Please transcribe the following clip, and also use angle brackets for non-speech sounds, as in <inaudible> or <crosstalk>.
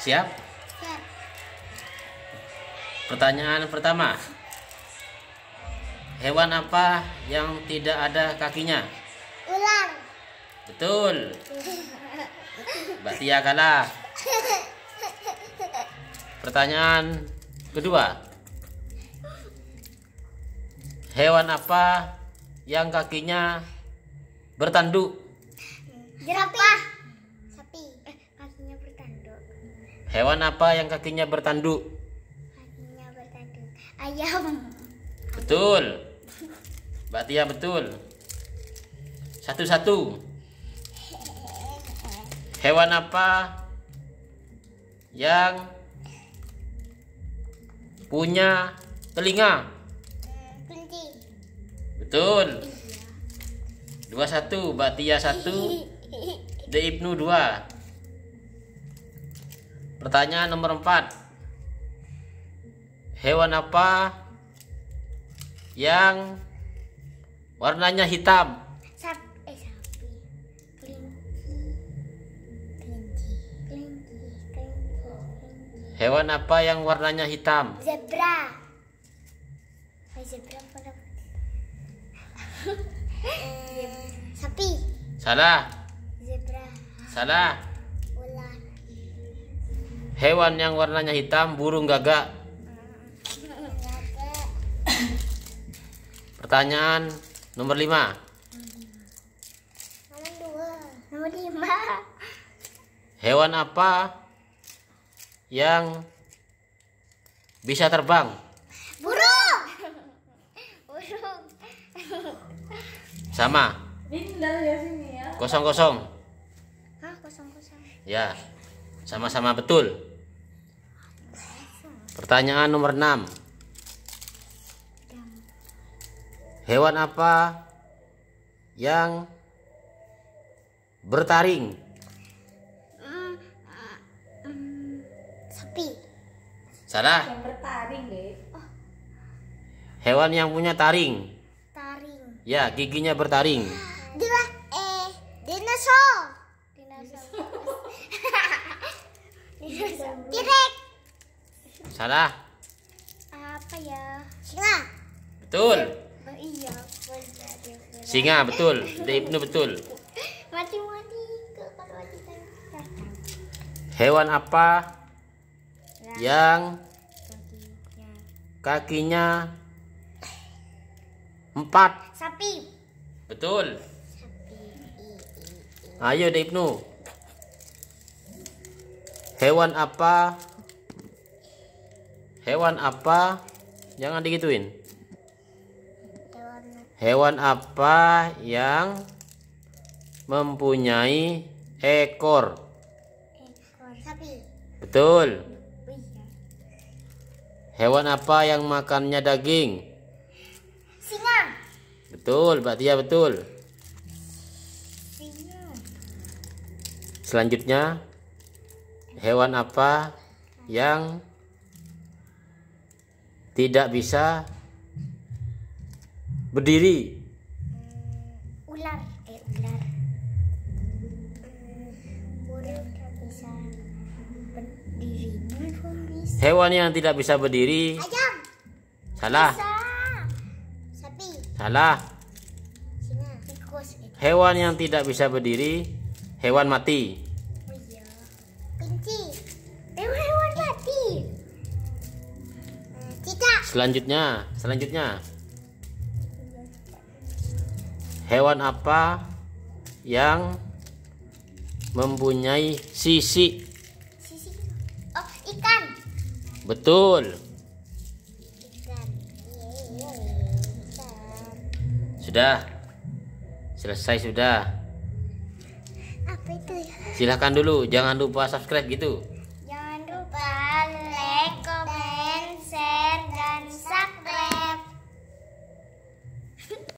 Siap? Pertanyaan pertama. Hewan apa yang tidak ada kakinya? Ular. Betul. Berarti ya kalah. Pertanyaan kedua. Hewan apa yang kakinya bertanduk? Jerapah. Hewan apa yang kakinya bertanduk? Kakinya bertanduk. Ayam. Betul. Mbak Tia ya betul. Satu-satu. Hewan apa yang punya telinga? Kunci. Betul. Ya <laughs> dua satu, Mbak Tia satu, De Ibnu dua. Pertanyaan nomor 4. Hewan apa yang warnanya hitam? Sap eh, sapi. Kelinci. Kelinci. Kelinci. Hewan apa yang warnanya hitam? Zebra. Eh, zebra <laughs> eh, Sapi. Salah. Zebra. Salah. Hewan yang warnanya hitam, burung gagak. Pertanyaan nomor 5. Nomor 5. Hewan apa yang bisa terbang? Burung. Burung. Sama. kosong-kosong. Ya. Sama-sama betul. Pertanyaan nomor 6. Hewan apa yang bertaring? Mm, Sapi. Salah. Yang bertaring deh. Hewan yang punya taring. Taring. Ya, giginya bertaring. Dua, eh, dinosaur. Dinosaur. <laughs> dinosaur. dinosaur. Direk. Salah. Apa ya? Singa. Betul. Oh, iya. Singa betul. Dari Ibnu betul. Hewan apa yang kakinya empat? Sapi. Betul. Sapi. Ayo, Ibnu. Hewan apa? Hewan apa? Jangan digituin. Hewan, apa yang mempunyai ekor? Betul. Iya. Hewan apa yang makannya daging? Singa. Betul, Mbak Tia betul. Selanjutnya hewan apa yang tidak bisa berdiri ular eh ular hmm, hewan yang tidak bisa berdiri ayam salah sapi salah hewan yang tidak bisa berdiri hewan mati Selanjutnya, selanjutnya. Hewan apa yang mempunyai sisi? Oh, ikan. Betul. Sudah. Selesai sudah. Apa itu? Silahkan dulu, jangan lupa subscribe gitu.